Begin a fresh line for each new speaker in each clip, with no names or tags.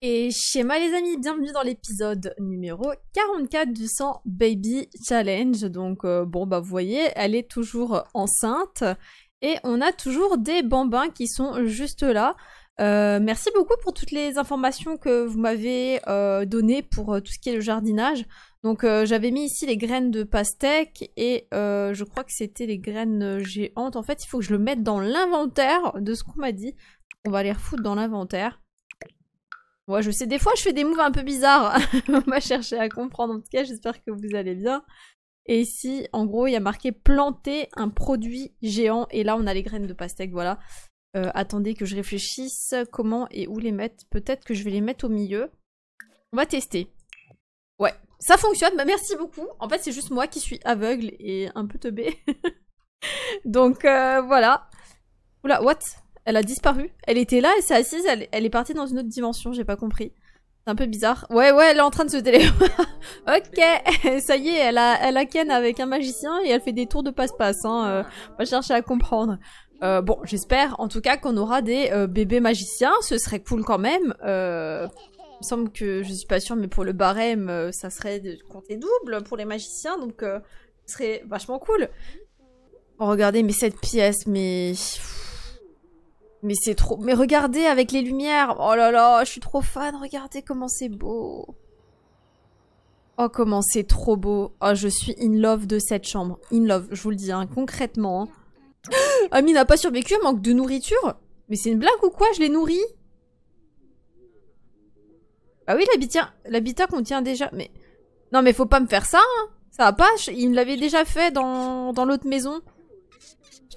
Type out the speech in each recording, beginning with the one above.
Et schéma les amis, bienvenue dans l'épisode numéro 44 du 100 Baby Challenge. Donc euh, bon bah vous voyez, elle est toujours enceinte et on a toujours des bambins qui sont juste là. Euh, merci beaucoup pour toutes les informations que vous m'avez euh, données pour tout ce qui est le jardinage. Donc j'avais mis ici les graines de pastèque et je crois que c'était les graines géantes. En fait, il faut que je le mette dans l'inventaire de ce qu'on m'a dit. On va les refoutre dans l'inventaire je sais, des fois, je fais des moves un peu bizarres. On va chercher à comprendre. En tout cas, j'espère que vous allez bien. Et ici, en gros, il y a marqué planter un produit géant. Et là, on a les graines de pastèque, voilà. Euh, attendez que je réfléchisse comment et où les mettre. Peut-être que je vais les mettre au milieu. On va tester. Ouais, ça fonctionne. Bah, merci beaucoup. En fait, c'est juste moi qui suis aveugle et un peu teubée. Donc, euh, voilà. Oula, what elle a disparu. Elle était là, elle s'est assise, elle, est partie dans une autre dimension, j'ai pas compris. C'est un peu bizarre. Ouais, ouais, elle est en train de se télé. ok, ça y est, elle a, elle a Ken avec un magicien et elle fait des tours de passe-passe. Hein, euh, on va chercher à comprendre. Euh, bon, j'espère en tout cas qu'on aura des euh, bébés magiciens, ce serait cool quand même. il me semble que, je suis pas sûre, mais pour le barème, ça serait de compter double pour les magiciens, donc ce serait vachement cool. regardez, mais cette pièce, mais... Mais c'est trop... Mais regardez avec les lumières Oh là là, je suis trop fan, regardez comment c'est beau Oh comment c'est trop beau Oh je suis in love de cette chambre. In love, je vous le dis, hein, concrètement. Hein. Ami n'a pas survécu, manque de nourriture Mais c'est une blague ou quoi Je l'ai nourri Ah oui, l'habitat contient déjà... Mais... Non mais faut pas me faire ça, hein. Ça va pas, il me l'avait déjà fait dans, dans l'autre maison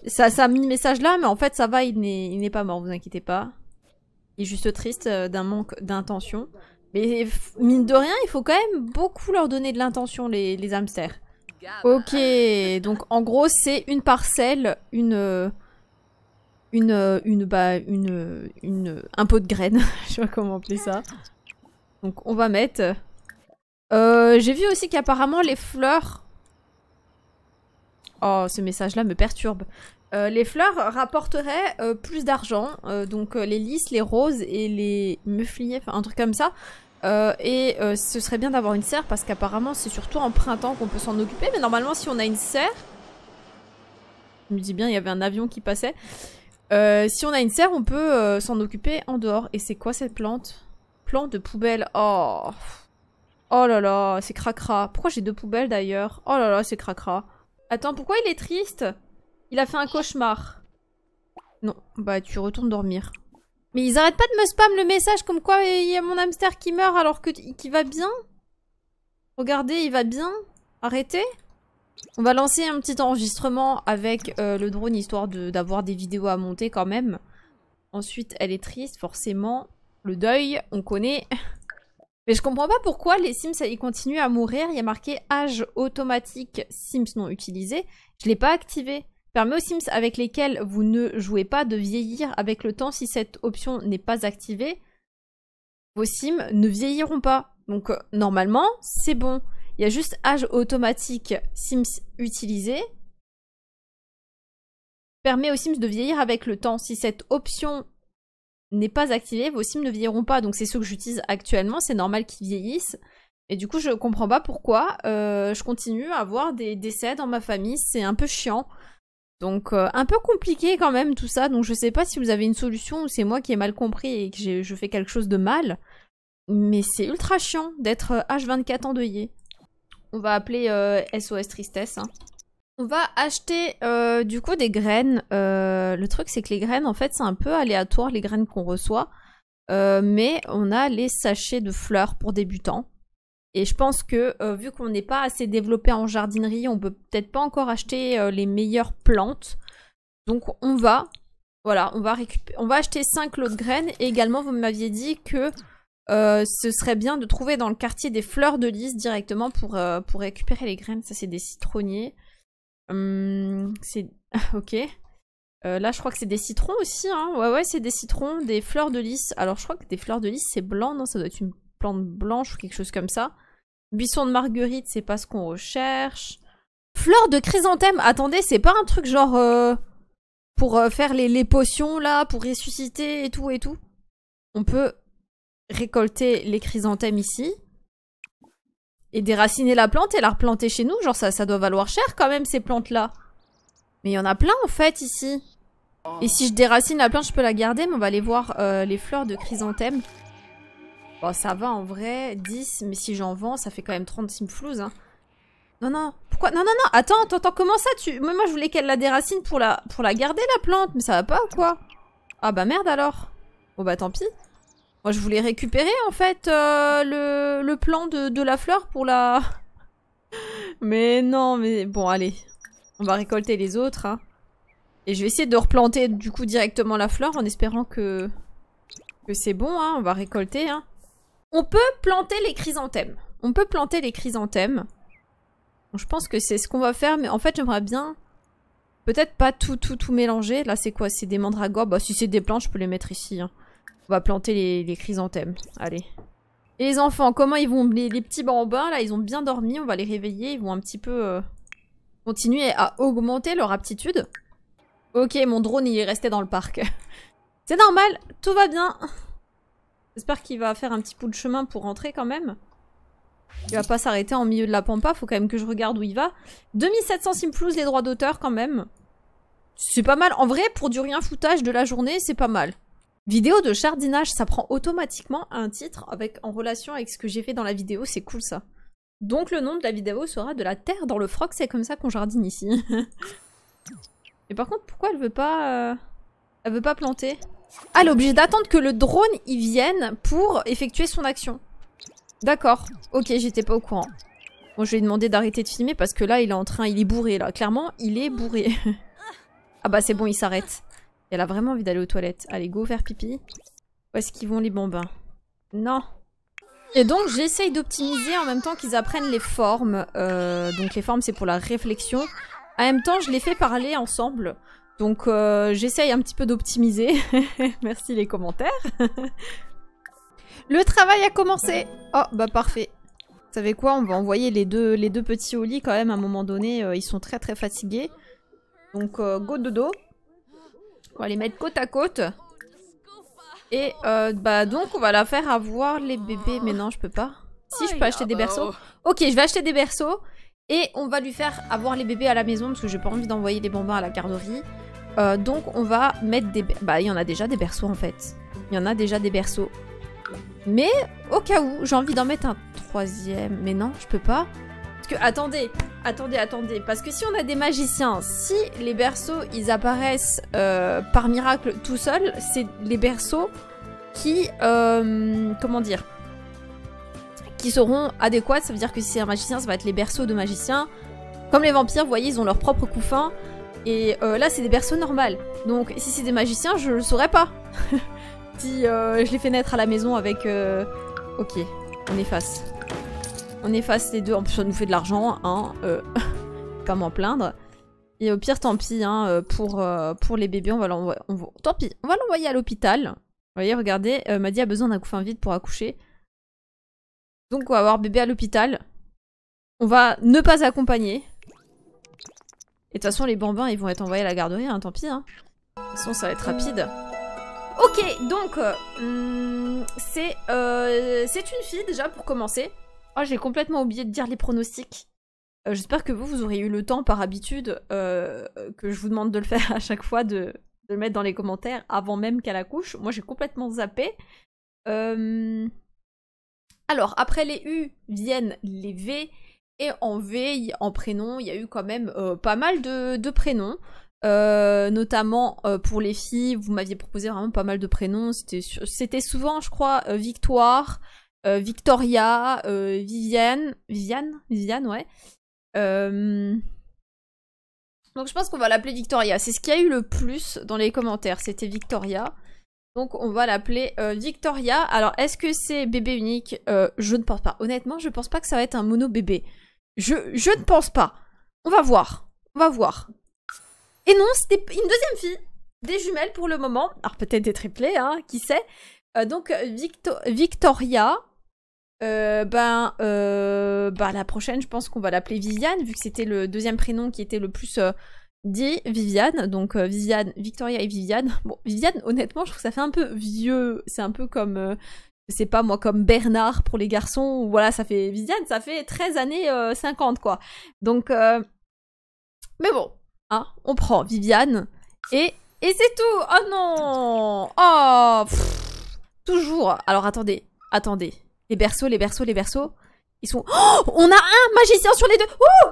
ça, ça a mis le message là, mais en fait, ça va, il n'est pas mort, vous inquiétez pas. Il est juste triste euh, d'un manque d'intention. Mais mine de rien, il faut quand même beaucoup leur donner de l'intention, les, hamsters. Ok, donc en gros, c'est une parcelle, une. Euh, une, euh, une, bah, une, une, un pot de graines, je sais pas comment appeler ça. Donc on va mettre. J'ai vu aussi qu'apparemment les fleurs Oh, ce message-là me perturbe. Euh, les fleurs rapporteraient euh, plus d'argent, euh, donc les lys, les roses et les mufliers, enfin un truc comme ça. et ce serait bien d'avoir une serre parce qu'apparemment c'est surtout en printemps qu'on peut s'en occuper, mais normalement si on a une serre... Je me dis bien, il y avait un avion qui passait. si on a une serre, on peut s'en occuper en dehors. Et c'est quoi cette plante Plante de poubelle. Oh Oh là là, c'est cracra. Pourquoi j'ai deux poubelles d'ailleurs Oh là là, c'est cracra. Attends, pourquoi il est triste Il a fait un cauchemar. Non, bah tu retournes dormir. Mais ils arrêtent pas de me spam le message comme quoi il y a mon hamster qui meurt alors que qui va bien. Regardez, il va bien. Arrêtez. On va lancer un petit enregistrement avec euh, le drone histoire d'avoir des vidéos à monter quand même. Ensuite, elle est triste, forcément. Le deuil, on connaît. Mais je comprends pas pourquoi les Sims ils continuent à mourir. Il y a marqué âge automatique Sims non utilisé. Je l'ai pas activé. Permet aux Sims avec lesquels vous ne jouez pas de vieillir avec le temps si cette option n'est pas activée. Vos Sims ne vieilliront pas. Donc euh, normalement, c'est bon. Il y a juste âge automatique Sims utilisé. Permet aux Sims de vieillir avec le temps si cette option n'est pas activé, vos sims ne vieilliront pas. Donc c'est ceux que j'utilise actuellement, c'est normal qu'ils vieillissent. Et du coup, je comprends pas pourquoi euh, je continue à avoir des décès dans ma famille, c'est un peu chiant. Donc euh, un peu compliqué quand même tout ça, donc je sais pas si vous avez une solution ou c'est moi qui ai mal compris et que je fais quelque chose de mal. Mais c'est ultra chiant d'être H24 euh, endeuillé. On va appeler SOS Tristesse. Hein. On va acheter euh, du coup des graines. Euh, le truc c'est que les graines en fait c'est un peu aléatoire les graines qu'on reçoit. Euh, mais on a les sachets de fleurs pour débutants. Et je pense que vu qu'on n'est pas assez développé en jardinerie, on peut peut-être pas encore acheter les meilleures plantes. Donc on va, voilà, on va récupérer, on va acheter 5 lots de graines. Et également vous m'aviez dit que ce serait bien de trouver dans le quartier des fleurs de lys directement pour, pour récupérer les graines. Ça c'est des citronniers. Hum, c'est... ok. Euh, là, je crois que c'est des citrons aussi. Hein. Ouais, ouais, c'est des citrons, des fleurs de lys. Alors, je crois que des fleurs de lys, c'est blanc, non Ça doit être une plante blanche ou quelque chose comme ça. Buisson de marguerite, c'est pas ce qu'on recherche. Fleurs de chrysanthème Attendez, c'est pas un truc genre... Euh, pour euh, faire les, les potions, là, pour ressusciter et tout et tout On peut récolter les chrysanthèmes ici et déraciner la plante et la replanter chez nous. Genre, ça, ça doit valoir cher quand même, ces plantes-là. Mais il y en a plein, en fait, ici. Et si je déracine la plante, je peux la garder, mais on va aller voir euh, les fleurs de chrysanthème. Bon, ça va, en vrai. 10, mais si j'en vends, ça fait quand même 30 flous hein. Non, non, pourquoi Non, non, non, attends, attends, comment ça tu... moi, je voulais qu'elle la déracine pour la... pour la garder, la plante, mais ça va pas ou quoi Ah bah merde, alors Bon bah tant pis. Moi, je voulais récupérer, en fait, euh, le, le, plan de, la fleur pour la... mais non, mais... Bon, allez. On va récolter les autres, hein. Et je vais essayer de replanter, du coup, directement la fleur en espérant que... Que c'est bon, hein. On va récolter, hein. On peut planter les chrysanthèmes. On peut planter les chrysanthèmes. je pense que c'est ce qu'on va faire, mais en fait, j'aimerais bien... Peut-être pas tout, tout, tout mélanger. Là, c'est quoi C'est des mandragores Bah, si c'est des plantes, je peux les mettre ici, hein. On va planter les, chrysanthèmes. Allez. Et les enfants, comment ils vont les, petits bambins, là, ils ont bien dormi. On va les réveiller. Ils vont un petit peu euh, continuer à augmenter leur aptitude. Ok, mon drone, il est resté dans le parc. C'est normal, tout va bien. J'espère qu'il va faire un petit coup de chemin pour rentrer quand même. Il va pas s'arrêter en milieu de la pampa, faut quand même que je regarde où il va. 2700 Simplus, les droits d'auteur quand même. C'est pas mal. En vrai, pour du rien foutage de la journée, c'est pas mal. Vidéo de jardinage, ça prend automatiquement un titre avec, en relation avec ce que j'ai fait dans la vidéo, c'est cool ça. Donc le nom de la vidéo sera de la terre dans le froc, c'est comme ça qu'on jardine ici. Mais par contre, pourquoi elle veut pas... Euh, elle veut pas planter Ah, elle d'attendre que le drone y vienne pour effectuer son action. D'accord. Ok, j'étais pas au courant. Bon, je lui ai demandé d'arrêter de filmer parce que là, il est en train... Il est bourré, là. Clairement, il est bourré. ah bah c'est bon, il s'arrête elle a vraiment envie d'aller aux toilettes. Allez, go faire pipi. Où est-ce qu'ils vont les bambins Non et donc j'essaye d'optimiser en même temps qu'ils apprennent les formes. Euh, donc les formes c'est pour la réflexion. En même temps je les fais parler ensemble. Donc euh, j'essaye un petit peu d'optimiser. Merci les commentaires. Le travail a commencé Oh bah parfait. Vous savez quoi On va envoyer les deux, les deux petits au lit quand même à un moment donné. Euh, ils sont très très fatigués. Donc go dodo. On va les mettre côte à côte. Et euh, bah donc on va la faire avoir les bébés. Mais non, je peux pas. Si, je peux oh, acheter des berceaux. Ok, je vais acheter des berceaux. Et on va lui faire avoir les bébés à la maison parce que j'ai pas envie d'envoyer les bambins à la garderie. Euh, donc on va mettre des... Bah il y en a déjà des berceaux en fait. Il y en a déjà des berceaux. Mais au cas où, j'ai envie d'en mettre un troisième. Mais non, je peux pas attendez, attendez, attendez. Parce que si on a des magiciens, si les berceaux, ils apparaissent euh, par miracle tout seuls, c'est les berceaux qui... Euh, comment dire Qui seront adéquats Ça veut dire que si c'est un magicien, ça va être les berceaux de magiciens. Comme les vampires, vous voyez, ils ont leur propre couffin. Et euh, là, c'est des berceaux normales. Donc, si c'est des magiciens, je le saurais pas. si je les fais naître à la maison avec... Ok, on efface. On efface les deux, en plus ça nous fait de l'argent, hein, euh, comment plaindre. Et au pire, tant pis, hein, euh, pour, euh, pour les bébés, on va l'envoyer... Tant pis, on va l'envoyer à l'hôpital. Vous voyez, regardez, euh, Maddy a besoin d'un couffin vide pour accoucher. Donc on va avoir bébé à l'hôpital. On va ne pas accompagner. Et de toute façon, les bambins, ils vont être envoyés à la garderie, hein, tant pis. Hein. De toute façon, ça va être rapide. Ok, donc, hmm, c'est une fille déjà pour commencer. Oh, j'ai complètement oublié de dire les pronostics. Euh, j'espère que vous, vous aurez eu le temps, par habitude, euh, que je vous demande de le faire à chaque fois, de, le mettre dans les commentaires avant même qu'elle accouche. Moi, j'ai complètement zappé. Euh, alors, après les U viennent les V. Et en V, en prénom, il y a eu quand même pas mal de, prénoms. notamment pour les filles, vous m'aviez proposé vraiment pas mal de prénoms. C'était souvent, je crois, Victoire, euh, Victoria, euh, Viviane, Viviane, Viviane, ouais. Euh, donc je pense qu'on va l'appeler Victoria. C'est ce qui a eu le plus dans les commentaires. C'était Victoria. Donc on va l'appeler Victoria. Alors est-ce que c'est bébé unique Je ne pense pas. Honnêtement, je ne pense pas que ça va être un mono bébé. Je, je ne pense pas. On va voir. On va voir. Et non, c'était une deuxième fille. Des jumelles pour le moment. Alors peut-être des triplés, hein, qui sait. donc Victoria. Euh, ben, euh, ben, la prochaine, je pense qu'on va l'appeler Viviane, vu que c'était le deuxième prénom qui était le plus euh, dit, Viviane. Donc Viviane, Victoria et Viviane. Bon, Viviane, honnêtement, je trouve que ça fait un peu vieux. C'est un peu comme, c'est pas moi, comme Bernard pour les garçons. Voilà, ça fait Viviane, ça fait 13 années 50, quoi. Donc, mais bon, hein, on prend Viviane et, et c'est tout. Oh non, oh, toujours. Alors attendez, attendez. Les berceaux, les berceaux, les berceaux. Ils sont... Oh on a un magicien sur les deux Ouh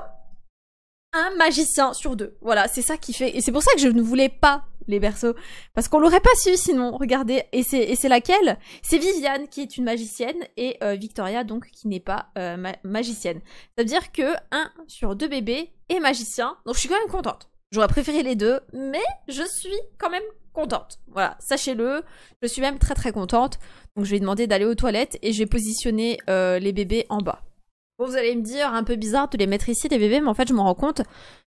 Un magicien sur deux. Voilà, c'est ça qui fait... Et c'est pour ça que je ne voulais pas les berceaux. Parce qu'on l'aurait pas su sinon, regardez. Et c'est laquelle C'est Viviane qui est une magicienne et euh, Victoria donc qui n'est pas euh, magicienne. Ça veut dire que un sur deux bébés est magicien. Donc je suis quand même contente. J'aurais préféré les deux, mais je suis quand même contente. Voilà, sachez-le. Je suis même très très contente. Donc je vais demander d'aller aux toilettes et j'ai positionné euh, les bébés en bas. Bon, vous allez me dire, un peu bizarre de les mettre ici, les bébés, mais en fait, je me rends compte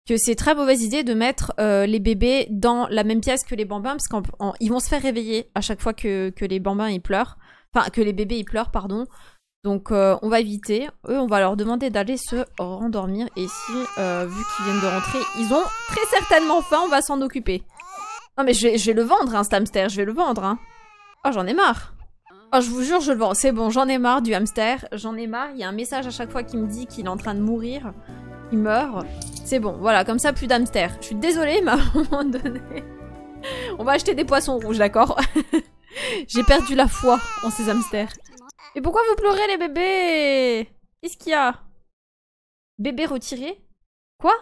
que c'est très mauvaise idée de mettre euh, les bébés dans la même pièce que les bambins, parce qu'ils vont se faire réveiller à chaque fois que, les bambins, ils pleurent. Enfin, que les bébés, ils pleurent, pardon. Donc, euh, on va éviter. Eux, on va leur demander d'aller se rendormir. Et si, vu qu'ils viennent de rentrer, ils ont très certainement faim, on va s'en occuper. Non, mais je vais, le vendre, hein, Stamster. je vais le vendre. Hein. Oh, j'en ai marre. Oh, je vous jure, je le vends. C'est bon, j'en ai marre du hamster. J'en ai marre. Il y a un message à chaque fois qui me dit qu'il est en train de mourir. Il meurt. C'est bon, voilà, comme ça, plus d'hamster. Je suis désolée, mais à un moment donné... On va acheter des poissons rouges, d'accord J'ai perdu la foi en ces hamsters. Et pourquoi vous pleurez, les bébés Qu'est-ce qu'il y a Bébé retiré Quoi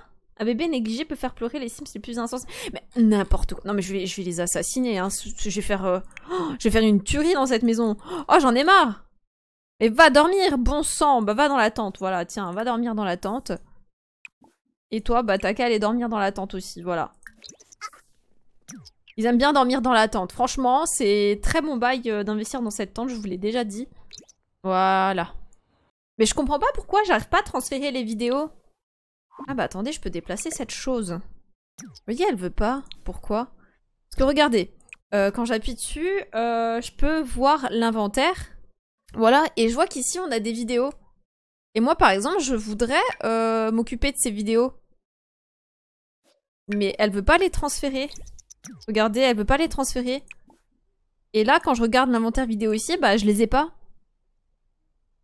un bébé négligé peut faire pleurer les Sims les plus insensé. Mais n'importe quoi. Non mais je vais, les assassiner. Hein. Je vais faire, euh, oh, je vais faire une tuerie dans cette maison. Oh j'en ai marre. Et va dormir, bon sang. Bah va dans la tente. Voilà, tiens, va dormir dans la tente. Et toi, bah t'as qu'à aller dormir dans la tente aussi. Voilà. Ils aiment bien dormir dans la tente. Franchement, c'est très bon bail euh, d'investir dans cette tente. Je vous l'ai déjà dit. Voilà. Mais je comprends pas pourquoi j'arrive pas à transférer les vidéos. Ah bah attendez, je peux déplacer cette chose. Vous voyez, elle veut pas. Pourquoi Parce que regardez, euh, quand j'appuie dessus, euh, je peux voir l'inventaire. Voilà, et je vois qu'ici on a des vidéos. Et moi par exemple, je voudrais euh, m'occuper de ces vidéos. Mais elle veut pas les transférer. Regardez, elle veut pas les transférer. Et là, quand je regarde l'inventaire vidéo ici, bah je les ai pas.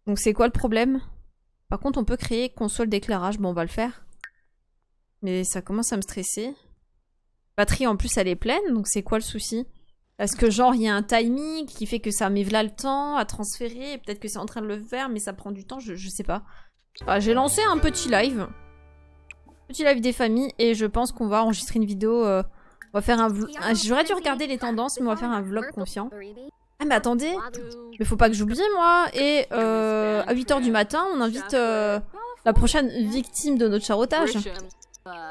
Donc c'est quoi le problème par contre, on peut créer console d'éclairage. Bon, on va le faire. Mais ça commence à me stresser. batterie, en plus, elle est pleine. Donc, c'est quoi le souci Est-ce que, genre, il y a un timing qui fait que ça met là le temps à transférer. Peut-être que c'est en train de le faire, mais ça prend du temps. Je, sais pas. Ah, j'ai lancé un petit live. Petit live des familles. Et je pense qu'on va enregistrer une vidéo... Euh, on va faire un ah, J'aurais dû regarder les tendances, mais on va faire un vlog confiant. Ah mais attendez, mais faut pas que j'oublie moi. Et euh, à 8h du matin, on invite euh, la prochaine victime de notre charotage.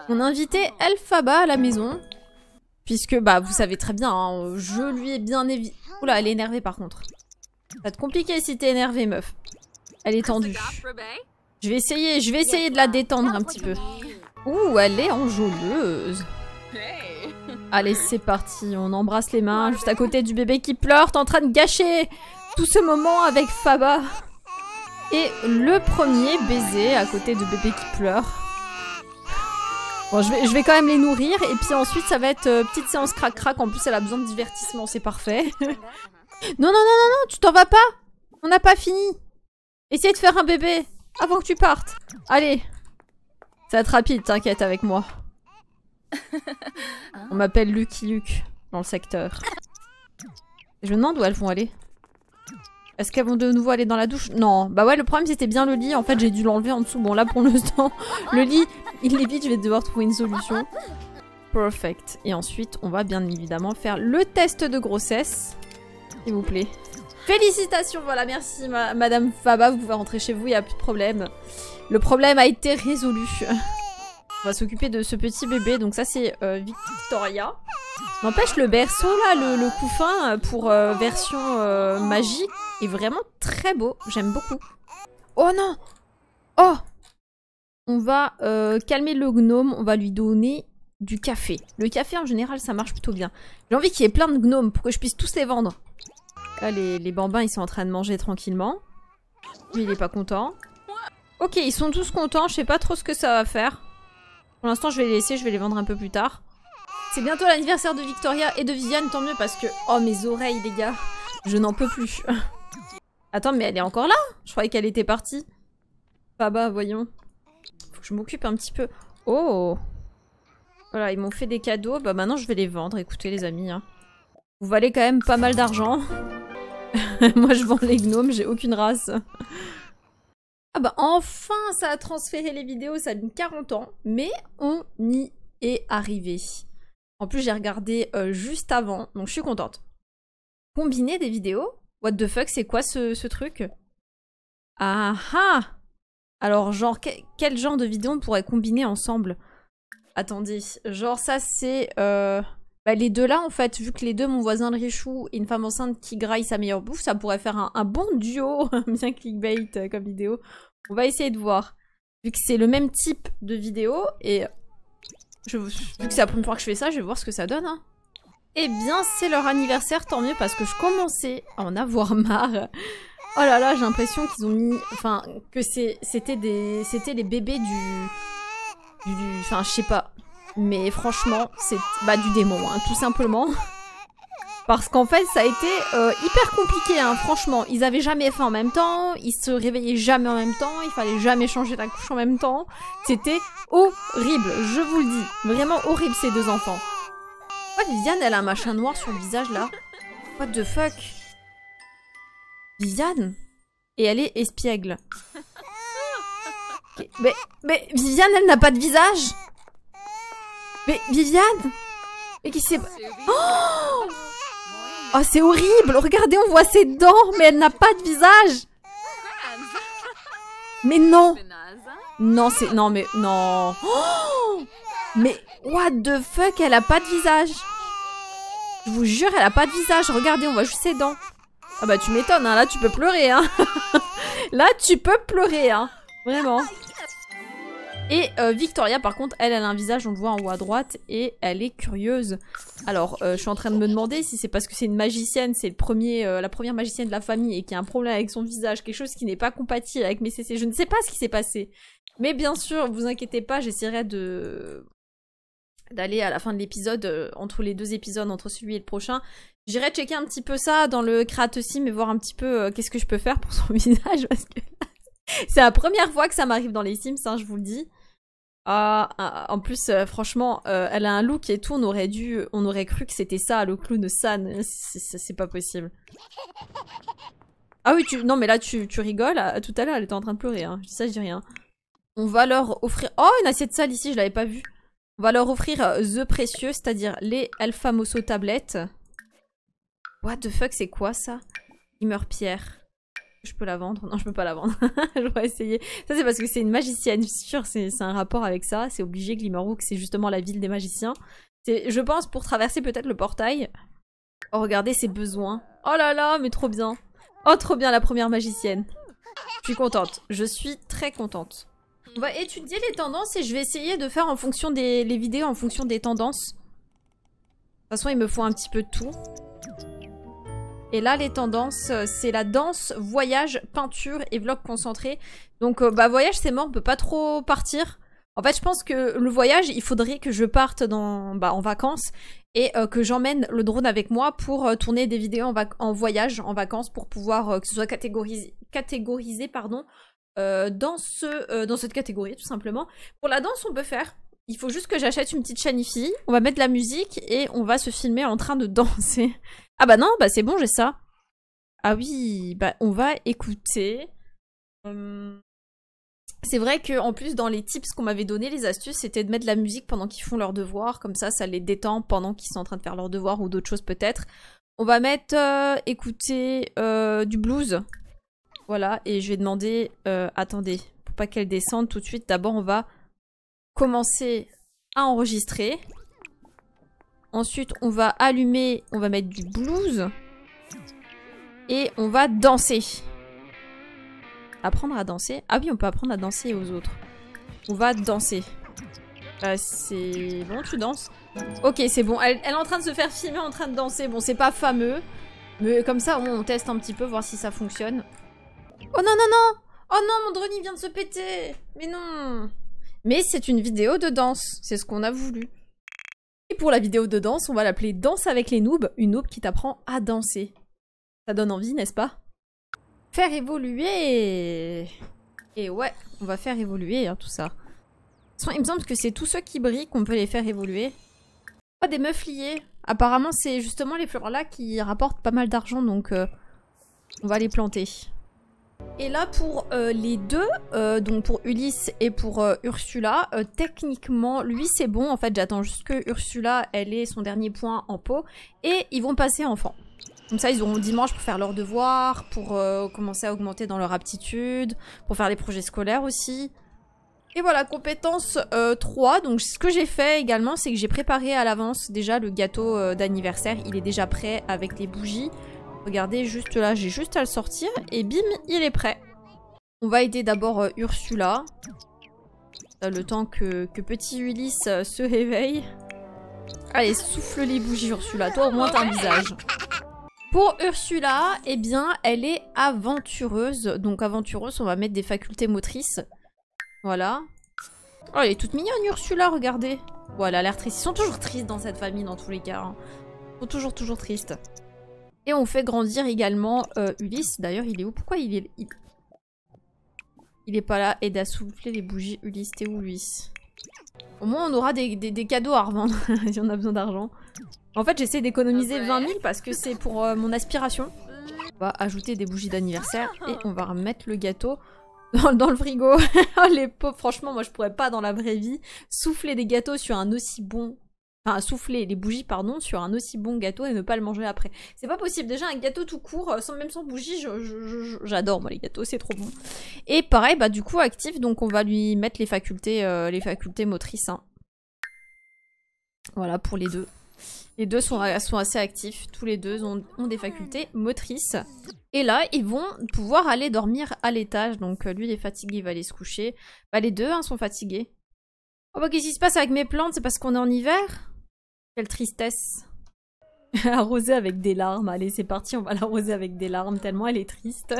On a invité Elphaba à la maison. Puisque, bah, vous savez très bien, hein, je lui ai bien évi... Oula, elle est énervée par contre. Ça va être compliqué si t'es énervée, meuf. Elle est tendue. Je vais essayer, je vais essayer de la détendre un petit peu. Ouh, elle est enjôleuse. Allez, c'est parti, on embrasse les mains juste à côté du bébé qui pleure, t'es en train de gâcher tout ce moment avec Faba. Et le premier baiser à côté de bébé qui pleure. Bon, je vais, je vais quand même les nourrir, et puis ensuite ça va être euh, petite séance crac-crac, en plus elle a besoin de divertissement, c'est parfait. non, non, non, non, non, tu t'en vas pas On n'a pas fini Essaye de faire un bébé avant que tu partes Allez Ça va être rapide, t'inquiète avec moi. Ah. On m'appelle Lucky Luke dans le secteur. Je me demande où elles vont aller. Est-ce qu'elles vont de nouveau aller dans la douche Non. Bah ouais, le problème c'était bien le lit. En fait, j'ai dû l'enlever en dessous. Bon, là pour l'instant, le lit, il est vide. Je vais devoir trouver une solution. Perfect. Et ensuite, on va bien évidemment faire le test de grossesse. S'il vous plaît. Félicitations, voilà, merci Madame Faba, vous pouvez rentrer chez vous, il n'y a plus de problème. Le problème a été résolu. On va s'occuper de ce petit bébé. Donc ça, c'est euh, Victoria. N'empêche, le berceau, là, le, le couffin euh, pour euh, version magie est vraiment très beau. J'aime beaucoup. Oh non Oh On va calmer le gnome. On va lui donner du café. Le café, en général, ça marche plutôt bien. J'ai envie qu'il y ait plein de gnomes pour que je puisse tous les vendre. Là, les, bambins, ils sont en train de manger tranquillement. Lui, il est pas content. Ok, ils sont tous contents. Je sais pas trop ce que ça va faire. Pour l'instant, je vais les laisser, je vais les vendre un peu plus tard. C'est bientôt l'anniversaire de Victoria et de Viviane, tant mieux parce que... Oh, mes oreilles, les gars. Je n'en peux plus. Attends, mais elle est encore là Je croyais qu'elle était partie. Bah bah, voyons. Faut que je m'occupe un petit peu. Oh Voilà, ils m'ont fait des cadeaux. Bah maintenant, je vais les vendre. Écoutez, les amis. Hein. Vous valez quand même pas mal d'argent. Moi, je vends les gnomes, j'ai aucune race. Ah bah, enfin, ça a transféré les vidéos, ça a 40 ans, mais on y est arrivé. En plus, j'ai regardé euh, juste avant, donc je suis contente. Combiner des vidéos What the fuck, c'est quoi ce, truc Ah ah Alors, genre, quel genre de vidéo on pourrait combiner ensemble Attendez, genre ça c'est... Euh, bah, les deux là, en fait, vu que les deux, mon voisin de Richou et une femme enceinte qui graille sa meilleure bouffe, ça pourrait faire un, un bon duo, bien clickbait euh, comme vidéo. On va essayer de voir. Vu que c'est le même type de vidéo et... Je, vu que c'est la première fois que je fais ça, je vais voir ce que ça donne. Hein. Eh bien, c'est leur anniversaire, tant mieux, parce que je commençais à en avoir marre. Oh là là, j'ai l'impression qu'ils ont mis... Enfin, que c'était des... C'était les bébés du... du... Enfin, je sais pas. Mais franchement, c'est... Bah, du démon, hein, tout simplement. Parce qu'en fait, ça a été euh, hyper compliqué, hein, franchement. Ils avaient jamais faim en même temps, ils se réveillaient jamais en même temps, il fallait jamais changer la couche en même temps. C'était horrible, je vous le dis. Vraiment horrible, ces deux enfants. Pourquoi oh, Viviane, elle a un machin noir sur le visage, là What the fuck Viviane Et elle est espiègle. Mais, mais Viviane, elle n'a pas de visage Mais Viviane Mais qui s'est... Oh Oh, c'est horrible Regardez, on voit ses dents, mais elle n'a pas de visage Mais non Non, c'est... Non, mais... Non oh Mais what the fuck Elle a pas de visage Je vous jure, elle a pas de visage Regardez, on voit juste ses dents Ah bah, tu m'étonnes, là, tu peux pleurer, hein Là, tu peux pleurer, hein, hein. Vraiment et euh, Victoria, par contre, elle, a un visage, on le voit en haut à droite, et elle est curieuse. Alors, euh, je suis en train de me demander si c'est parce que c'est une magicienne, c'est euh, la première magicienne de la famille, et qu'il y a un problème avec son visage, quelque chose qui n'est pas compatible avec mes CC. Je ne sais pas ce qui s'est passé. Mais bien sûr, vous inquiétez pas, j'essaierai de d'aller à la fin de l'épisode, entre les deux épisodes, entre celui et le prochain. J'irai checker un petit peu ça dans le Sim et voir un petit peu qu'est-ce que je peux faire pour son visage, parce que c'est la première fois que ça m'arrive dans les Sims, hein, je vous le dis. Ah, ah, en plus, euh, franchement, euh, elle a un look et tout, on aurait dû, on aurait cru que c'était ça, le clown San. C'est pas possible. Ah oui, tu, non mais là tu, tu rigoles, ah, tout à l'heure elle était en train de pleurer, hein. ça, je dis rien. On va leur offrir... Oh, une assiette sale ici, je l'avais pas vue. On va leur offrir euh, The Précieux, c'est-à-dire les Alpha Mosso tablettes. What the fuck, c'est quoi ça Il meurt Pierre je peux la vendre. Non, je peux pas la vendre. Je vais essayer. Ça, c'est parce que c'est une magicienne. C'est sûr, c'est un rapport avec ça. C'est obligé. Glimmerhook, c'est justement la ville des magiciens. C'est, je pense, pour traverser peut-être le portail. Oh, regardez ses besoins. Oh là là, mais trop bien. Oh, trop bien la première magicienne. Je suis contente. Je suis très contente. On va étudier les tendances et je vais essayer de faire en fonction des les vidéos, en fonction des tendances. De toute façon, il me faut un petit peu de tout. Et là, les tendances, euh, c'est la danse, voyage, peinture et vlog concentré. Donc, euh, bah, voyage, c'est mort, on peut pas trop partir. En fait, je pense que le voyage, il faudrait que je parte dans, bah, en vacances et euh, que j'emmène le drone avec moi pour tourner des vidéos en, voyage, en vacances, pour pouvoir que ce soit catégorisé, pardon, dans, ce, dans cette catégorie, tout simplement. Pour la danse, on peut faire. Il faut juste que j'achète une petite chaîne on va mettre de la musique et on va se filmer en train de danser. Ah bah non, bah c'est bon, j'ai ça. Ah oui, bah on va écouter. Hum, c'est vrai que en plus dans les tips qu'on m'avait donné, les astuces, c'était de mettre de la musique pendant qu'ils font leurs devoirs, comme ça, ça les détend pendant qu'ils sont en train de faire leurs devoirs ou d'autres choses peut-être. On va mettre euh, écouter euh, du blues. Voilà, et je vais demander, euh, attendez, pour pas qu'elle descende tout de suite, d'abord on va commencer à enregistrer. Ensuite, on va allumer, on va mettre du blues. Et on va danser. Apprendre à danser Ah oui, on peut apprendre à danser aux autres. On va danser. Euh, c'est bon, tu danses Ok, c'est bon. Elle, est en train de se faire filmer, en train de danser. Bon, c'est pas fameux. Mais comme ça, on, on teste un petit peu, voir si ça fonctionne. Oh non, non, non Oh non, mon drone, vient de se péter Mais non Mais c'est une vidéo de danse. C'est ce qu'on a voulu pour la vidéo de danse, on va l'appeler Danse avec les noobs, une noob qui t'apprend à danser. Ça donne envie, n'est-ce pas Faire évoluer Et ouais, on va faire évoluer hein, tout ça. Il me semble que c'est tous ceux qui brillent qu'on peut les faire évoluer. Pas des meufs liés Apparemment, c'est justement les fleurs-là qui rapportent pas mal d'argent, donc euh, on va les planter. Et là, pour euh, les deux, euh, donc pour Ulysse et pour euh, Ursula, techniquement, lui, c'est bon. En fait, j'attends juste que Ursula, elle ait son dernier point en peau. Et ils vont passer enfant. Comme ça, ils auront dimanche pour faire leurs devoirs, pour commencer à augmenter dans leur aptitude, pour faire des projets scolaires aussi. Et voilà, compétence 3. Donc, ce que j'ai fait également, c'est que j'ai préparé à l'avance déjà le gâteau d'anniversaire. Il est déjà prêt avec les bougies. Regardez, juste là, j'ai juste à le sortir et bim, il est prêt. On va aider d'abord euh, Ursula. Le temps que, petit Ulysse euh, se réveille. Allez, souffle les bougies Ursula, toi au moins t'as un visage. Pour Ursula, eh bien, elle est aventureuse. Donc aventureuse, on va mettre des facultés motrices. Voilà. Oh, elle est toute mignonne Ursula, regardez. Voilà, elle a l'air triste. Ils sont toujours tristes dans cette famille, dans tous les cas. Hein. Ils sont toujours, toujours tristes. Et on fait grandir également euh, Ulysse. D'ailleurs, il est où Pourquoi il est... Il... il est pas là. Aide à souffler les bougies. Ulysse, t'es où, Ulysse Au moins, on aura des, cadeaux à revendre si on a besoin d'argent. En fait, j'essaie d'économiser 20 000 parce que c'est pour euh, mon aspiration. On va ajouter des bougies d'anniversaire et on va remettre le gâteau dans, le frigo. Oh, les franchement, moi, je pourrais pas, dans la vraie vie, souffler des gâteaux sur un aussi bon Enfin, souffler les bougies, pardon, sur un aussi bon gâteau et ne pas le manger après. C'est pas possible. Déjà, un gâteau tout court, euh, sans, même sans bougie, j'adore, moi, les gâteaux, c'est trop bon. Et pareil, bah, du coup, actif, donc on va lui mettre les facultés, euh, les facultés motrices. Hein. Voilà, pour les deux. Les deux sont, euh, sont assez actifs. Tous les deux ont, des facultés motrices. Et là, ils vont pouvoir aller dormir à l'étage. Donc, lui, il est fatigué, il va aller se coucher. Bah, les deux hein, sont fatigués. Oh bah qu'est-ce qui se passe avec mes plantes C'est parce qu'on est en hiver quelle tristesse. arroser avec des larmes. Allez, c'est parti, on va l'arroser avec des larmes, tellement elle est triste.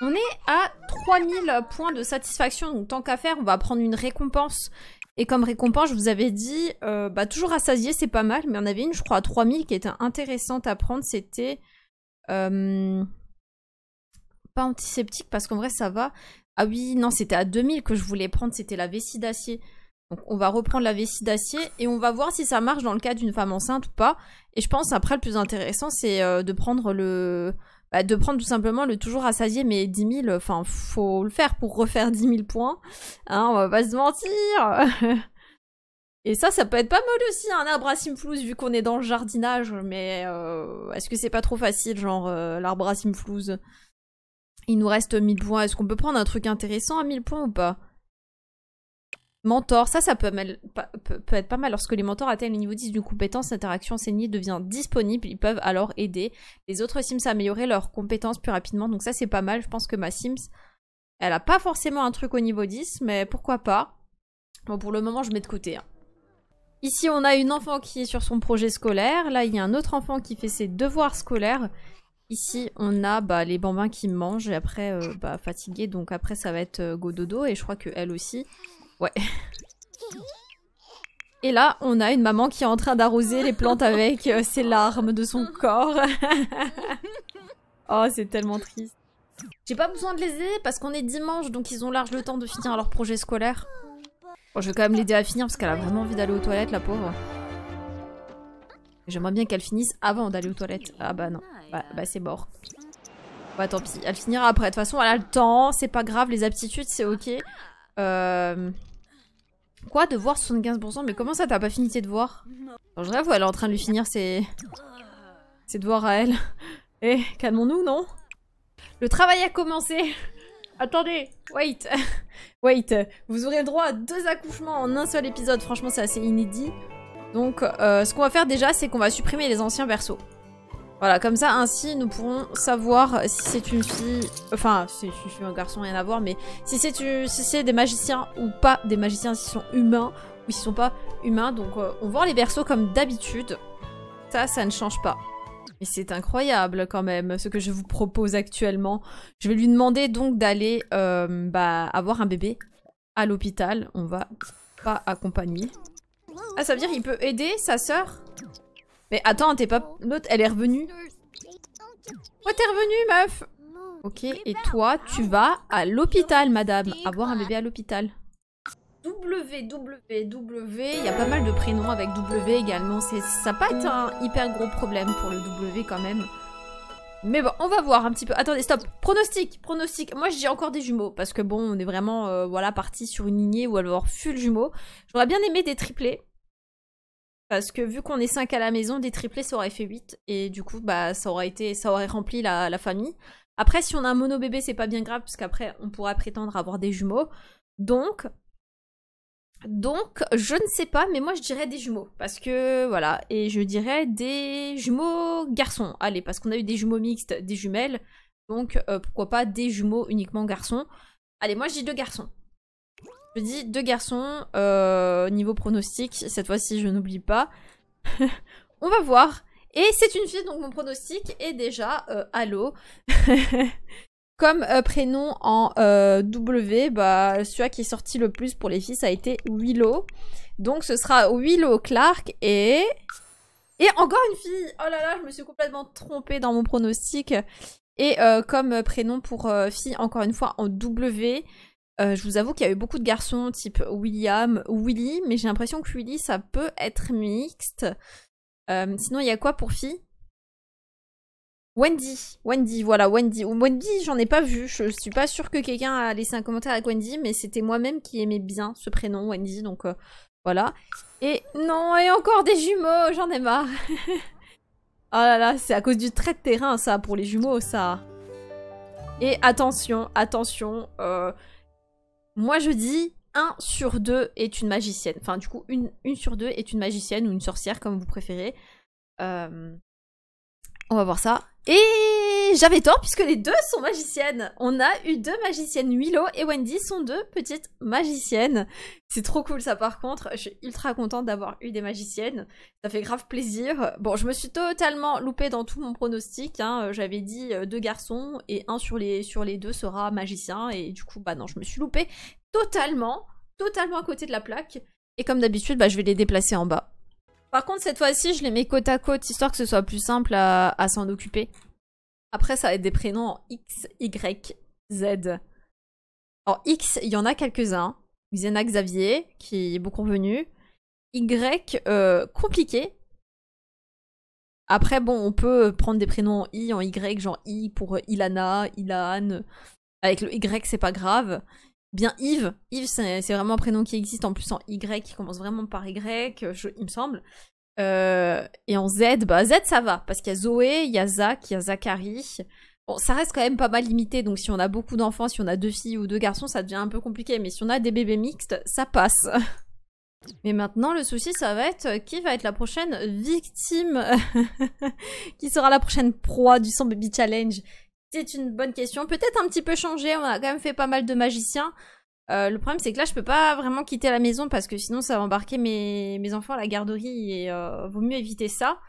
On est à 3000 points de satisfaction, donc tant qu'à faire, on va prendre une récompense. Et comme récompense, je vous avais dit, euh, bah toujours assasier c'est pas mal, mais on avait une, je crois, à 3000 qui était intéressante à prendre, c'était... Euh, pas antiseptique, parce qu'en vrai, ça va. Ah oui, non, c'était à 2000 que je voulais prendre, c'était la vessie d'acier. Donc on va reprendre la vessie d'acier et on va voir si ça marche dans le cas d'une femme enceinte ou pas. Et je pense après le plus intéressant c'est euh, de prendre le... Bah, de prendre tout simplement le toujours assasié mais 10 000, enfin faut le faire pour refaire 10 000 points. Hein, on va pas se mentir Et ça, ça peut être pas mal aussi, un arbre à simflouz, vu qu'on est dans le jardinage, mais euh, est-ce que c'est pas trop facile, genre euh, l'arbre à Il nous reste 1000 points, est-ce qu'on peut prendre un truc intéressant à 1000 points ou pas Mentor, ça, ça peut, peut, être pas mal. Lorsque les mentors atteignent le niveau 10 d'une compétence, l'interaction enseignée devient disponible. Ils peuvent alors aider les autres Sims à améliorer leurs compétences plus rapidement. Donc ça, c'est pas mal. Je pense que ma Sims, elle a pas forcément un truc au niveau 10, mais pourquoi pas. Bon, pour le moment, je mets de côté. Hein. Ici, on a une enfant qui est sur son projet scolaire. Là, il y a un autre enfant qui fait ses devoirs scolaires. Ici, on a bah, les bambins qui mangent et après, euh, bah, fatigués. Donc après, ça va être euh, Gododo et je crois que elle aussi. Ouais. Et là, on a une maman qui est en train d'arroser les plantes avec euh, ses larmes de son corps. oh, c'est tellement triste. J'ai pas besoin de les aider parce qu'on est dimanche, donc ils ont large le temps de finir leur projet scolaire. Bon, je vais quand même l'aider à finir parce qu'elle a vraiment envie d'aller aux toilettes, la pauvre. J'aimerais bien qu'elle finisse avant d'aller aux toilettes. Ah bah non, bah, bah c'est mort. Bah tant pis, elle finira après. De toute façon, elle a le temps, c'est pas grave, les aptitudes, c'est ok. Euh, quoi De voir 75% Mais comment ça t'as pas fini tes devoirs Je rêve elle est en train de lui finir ses... devoirs à elle Eh, calmons-nous, non Le travail a commencé Attendez, wait Wait, vous aurez le droit à deux accouchements en un seul épisode, franchement c'est assez inédit. Donc euh, ce qu'on va faire déjà, c'est qu'on va supprimer les anciens berceaux. Voilà, comme ça, ainsi, nous pourrons savoir si c'est une fille... Enfin, si c'est un garçon, rien à voir, mais si c'est des magiciens ou pas des magiciens, s'ils sont humains ou s'ils sont pas humains. Donc, euh, on voit les berceaux comme d'habitude. Ça, ça ne change pas. Et c'est incroyable, quand même, ce que je vous propose actuellement. Je vais lui demander, donc, d'aller euh, bah, avoir un bébé à l'hôpital. On va pas accompagner. Ah, ça veut dire qu'il peut aider sa sœur mais attends, t'es pas... L'autre, elle est revenue. Ouais, oh, t'es revenue, meuf Ok, et toi, tu vas à l'hôpital, madame. Avoir un bébé à l'hôpital. W, W, W. Il y a pas mal de prénoms avec W également. Ça n'a pas un hyper gros problème pour le W quand même. Mais bon, on va voir un petit peu. Attendez, stop. Pronostic, pronostic. Moi, j'ai encore des jumeaux parce que bon, on est vraiment euh, voilà parti sur une lignée où elle va avoir full jumeaux. J'aurais bien aimé des triplés. Parce que vu qu'on est 5 à la maison, des triplés, ça aurait fait 8. Et du coup, bah, ça, aurait été, ça aurait rempli la, famille. Après, si on a un mono bébé, c'est pas bien grave, parce qu'après, on pourra prétendre avoir des jumeaux. Donc, donc, je ne sais pas, mais moi je dirais des jumeaux. Parce que voilà, et je dirais des jumeaux garçons. Allez, parce qu'on a eu des jumeaux mixtes, des jumelles. Donc, euh, pourquoi pas des jumeaux uniquement garçons. Allez, moi je dis deux garçons. Je dis deux garçons, euh, niveau pronostic, cette fois-ci je n'oublie pas. On va voir. Et c'est une fille, donc mon pronostic est déjà euh, Allo. Comme euh, prénom en euh, W, bah, celui qui est sorti le plus pour les filles, ça a été Willow. Donc ce sera Willow Clark et... Et encore une fille Oh là là, je me suis complètement trompée dans mon pronostic. Et comme prénom pour fille, encore une fois, en W, euh, je vous avoue qu'il y a eu beaucoup de garçons type William, Willy, mais j'ai l'impression que Willy, ça peut être mixte. Euh, sinon, il y a quoi pour filles Wendy, Wendy, voilà, Wendy. Wendy, j'en ai pas vu. Je suis pas sûre que quelqu'un a laissé un commentaire avec Wendy, mais c'était moi-même qui aimais bien ce prénom, Wendy, donc euh, voilà. Et non, et encore des jumeaux, j'en ai marre. oh là là, c'est à cause du trait de terrain, ça, pour les jumeaux, ça. Et attention, attention, moi, je dis 1 sur 2 est une magicienne. Enfin, du coup, 1 sur 2 est une magicienne ou une sorcière, comme vous préférez. Euh, on va voir ça. Et j'avais tort puisque les deux sont magiciennes. On a eu deux magiciennes. Willow et Wendy sont deux petites magiciennes. C'est trop cool ça par contre. Je suis ultra contente d'avoir eu des magiciennes. Ça fait grave plaisir. Bon, je me suis totalement loupée dans tout mon pronostic. Hein. J'avais dit euh, deux garçons et un sur les, sur les deux sera magicien. Et du coup, bah non, je me suis loupée totalement, totalement à côté de la plaque. Et comme d'habitude, bah, je vais les déplacer en bas. Par contre, cette fois-ci, je les mets côte à côte, histoire que ce soit plus simple à, s'en occuper. Après, ça va être des prénoms en X, Y, Z. Alors, X, il y en a quelques-uns. Xena Xavier, qui est beaucoup venu. Y, euh, compliqué. Après, bon, on peut prendre des prénoms en I, en Y, genre I pour Ilana, Ilan. Avec le Y, c'est pas grave bien Yves. Yves, c'est vraiment un prénom qui existe en plus en Y, qui commence vraiment par Y, euh, je, il me semble. Euh, et en Z, bah Z ça va, parce qu'il y a Zoé, il y a Zach, il y a Zachary. Bon, ça reste quand même pas mal limité, donc si on a beaucoup d'enfants, si on a deux filles ou deux garçons, ça devient un peu compliqué, mais si on a des bébés mixtes, ça passe. Mais maintenant, le souci, ça va être euh, qui va être la prochaine victime, qui sera la prochaine proie du 100 Baby Challenge. C'est une bonne question. Peut-être un petit peu changé. On a quand même fait pas mal de magiciens. Euh, le problème, c'est que là, je peux pas vraiment quitter la maison parce que sinon, ça va embarquer mes, mes enfants à la garderie et euh, vaut mieux éviter ça.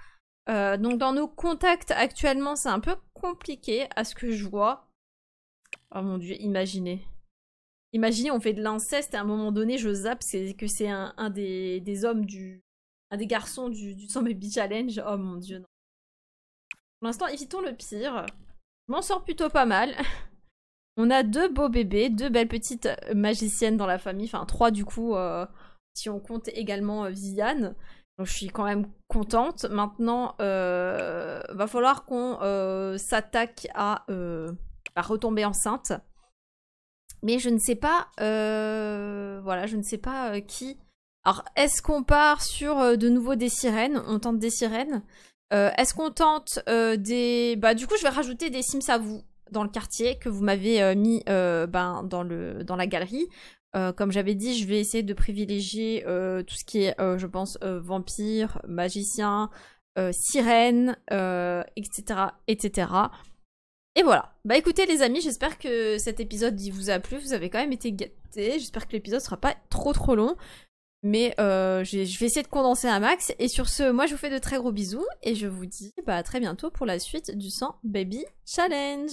Euh, donc, dans nos contacts actuellement, c'est un peu compliqué à ce que je vois. Oh mon dieu, imaginez. Imaginez, on fait de l'inceste et à un moment donné, je zappe que c'est un, un des, des, hommes du. un des garçons du, du Baby Challenge. Oh mon dieu, non. Pour l'instant, évitons le pire. Je m'en sors plutôt pas mal. On a deux beaux bébés, deux belles petites euh, magiciennes dans la famille, enfin trois du coup, euh, si on compte également euh, Viviane. Donc je suis quand même contente. Maintenant, va falloir qu'on s'attaque à, à, retomber enceinte. Mais je ne sais pas, voilà, je ne sais pas qui. Alors, est-ce qu'on part sur de nouveau des sirènes On tente des sirènes euh, est-ce qu'on tente euh, des... Bah du coup je vais rajouter des Sims à vous dans le quartier que vous m'avez euh, mis ben, dans, le, dans la galerie. comme j'avais dit, je vais essayer de privilégier tout ce qui est, je pense, vampire, magicien, sirène, etc., etc. Et voilà. Bah écoutez les amis, j'espère que cet épisode vous a plu. Vous avez quand même été gâtés. J'espère que l'épisode sera pas trop trop long. Mais euh, je vais essayer de condenser un max. Et sur ce, moi je vous fais de très gros bisous et je vous dis bah, à très bientôt pour la suite du 100 Baby Challenge.